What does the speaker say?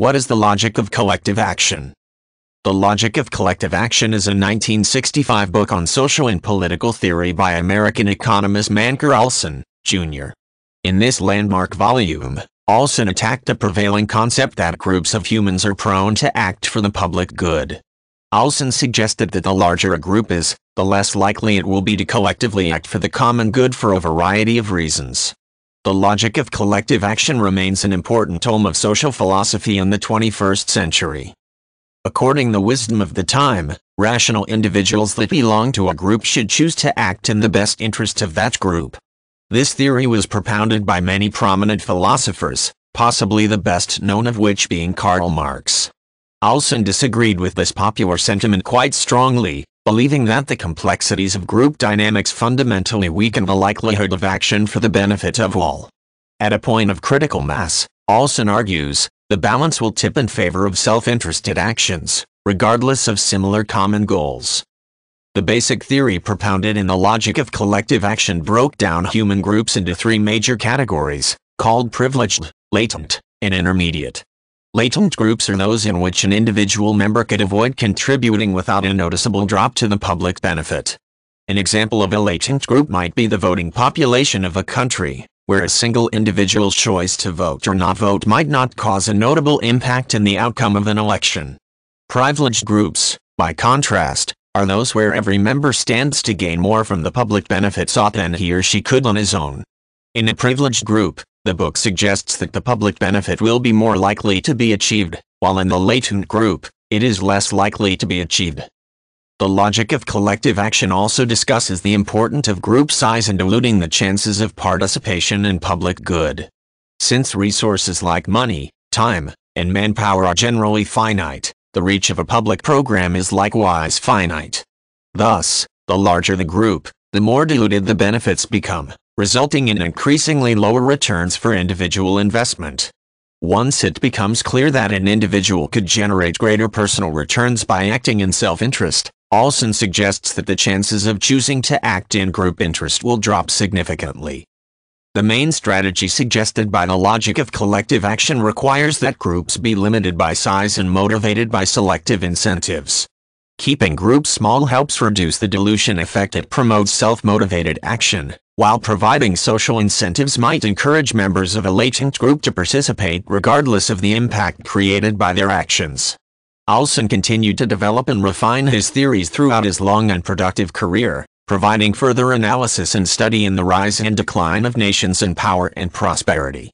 What is the logic of collective action? The Logic of Collective Action is a 1965 book on social and political theory by American economist Manker Olson, Jr. In this landmark volume, Olson attacked the prevailing concept that groups of humans are prone to act for the public good. Olson suggested that the larger a group is, the less likely it will be to collectively act for the common good for a variety of reasons the logic of collective action remains an important tome of social philosophy in the 21st century. According the wisdom of the time, rational individuals that belong to a group should choose to act in the best interest of that group. This theory was propounded by many prominent philosophers, possibly the best known of which being Karl Marx. Alsen disagreed with this popular sentiment quite strongly, believing that the complexities of group dynamics fundamentally weaken the likelihood of action for the benefit of all. At a point of critical mass, Olson argues, the balance will tip in favor of self-interested actions, regardless of similar common goals. The basic theory propounded in The Logic of Collective Action broke down human groups into three major categories, called privileged, latent, and intermediate. Latent groups are those in which an individual member could avoid contributing without a noticeable drop to the public benefit. An example of a latent group might be the voting population of a country, where a single individual's choice to vote or not vote might not cause a notable impact in the outcome of an election. Privileged groups, by contrast, are those where every member stands to gain more from the public benefit sought than he or she could on his own. In a privileged group, the book suggests that the public benefit will be more likely to be achieved, while in the latent group, it is less likely to be achieved. The logic of collective action also discusses the importance of group size in diluting the chances of participation in public good. Since resources like money, time, and manpower are generally finite, the reach of a public program is likewise finite. Thus, the larger the group, the more diluted the benefits become resulting in increasingly lower returns for individual investment. Once it becomes clear that an individual could generate greater personal returns by acting in self-interest, Olson suggests that the chances of choosing to act in group interest will drop significantly. The main strategy suggested by the logic of collective action requires that groups be limited by size and motivated by selective incentives. Keeping groups small helps reduce the dilution effect it promotes self-motivated action, while providing social incentives might encourage members of a latent group to participate regardless of the impact created by their actions. Olson continued to develop and refine his theories throughout his long and productive career, providing further analysis and study in the rise and decline of nations in power and prosperity.